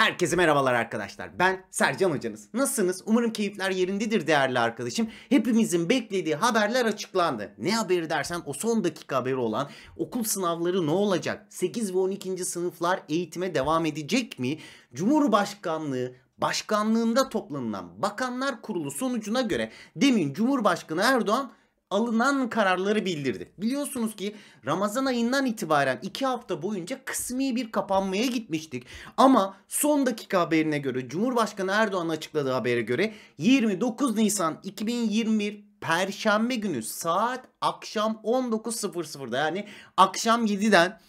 Herkese merhabalar arkadaşlar. Ben Sercan Hocanız. Nasılsınız? Umarım keyifler yerindedir değerli arkadaşım. Hepimizin beklediği haberler açıklandı. Ne haberi dersen o son dakika haberi olan okul sınavları ne olacak? 8 ve 12. sınıflar eğitime devam edecek mi? Cumhurbaşkanlığı başkanlığında toplanılan Bakanlar Kurulu sonucuna göre demin Cumhurbaşkanı Erdoğan alınan kararları bildirdi. Biliyorsunuz ki Ramazan ayından itibaren 2 hafta boyunca kısmi bir kapanmaya gitmiştik. Ama son dakika haberine göre Cumhurbaşkanı Erdoğan açıkladığı habere göre 29 Nisan 2021 Perşembe günü saat akşam 19.00'da yani akşam 7'den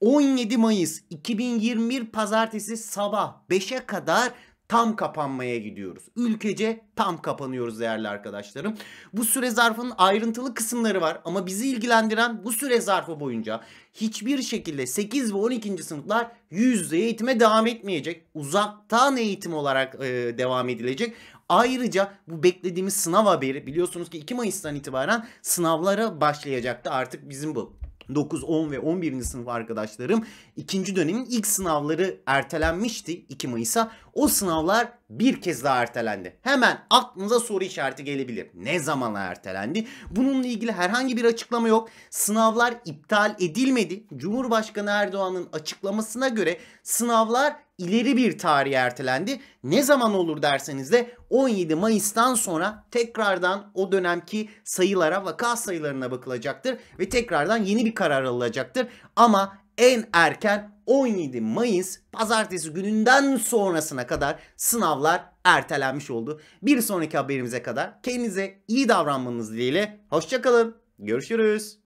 17 Mayıs 2021 pazartesi sabah 5'e kadar tam kapanmaya gidiyoruz. Ülkece tam kapanıyoruz değerli arkadaşlarım. Bu süre zarfının ayrıntılı kısımları var ama bizi ilgilendiren bu süre zarfı boyunca hiçbir şekilde 8 ve 12. sınıflar yüzde eğitime devam etmeyecek. Uzaktan eğitim olarak e, devam edilecek. Ayrıca bu beklediğimiz sınav haberi biliyorsunuz ki 2 Mayıs'tan itibaren sınavlara başlayacaktı artık bizim bu 9, 10 ve 11. sınıf arkadaşlarım ikinci dönemin ilk sınavları ertelenmişti 2 Mayıs'a. O sınavlar bir kez daha ertelendi. Hemen aklınıza soru işareti gelebilir. Ne zamana ertelendi? Bununla ilgili herhangi bir açıklama yok. Sınavlar iptal edilmedi. Cumhurbaşkanı Erdoğan'ın açıklamasına göre sınavlar ileri bir tarihe ertelendi. Ne zaman olur derseniz de 17 Mayıs'tan sonra tekrardan o dönemki sayılara, vaka sayılarına bakılacaktır ve tekrardan yeni bir karar alınacaktır. Ama en erken 17 Mayıs pazartesi gününden sonrasına kadar sınavlar ertelenmiş oldu. Bir sonraki haberimize kadar kendinize iyi davranmanız dileğiyle. Hoşçakalın. Görüşürüz.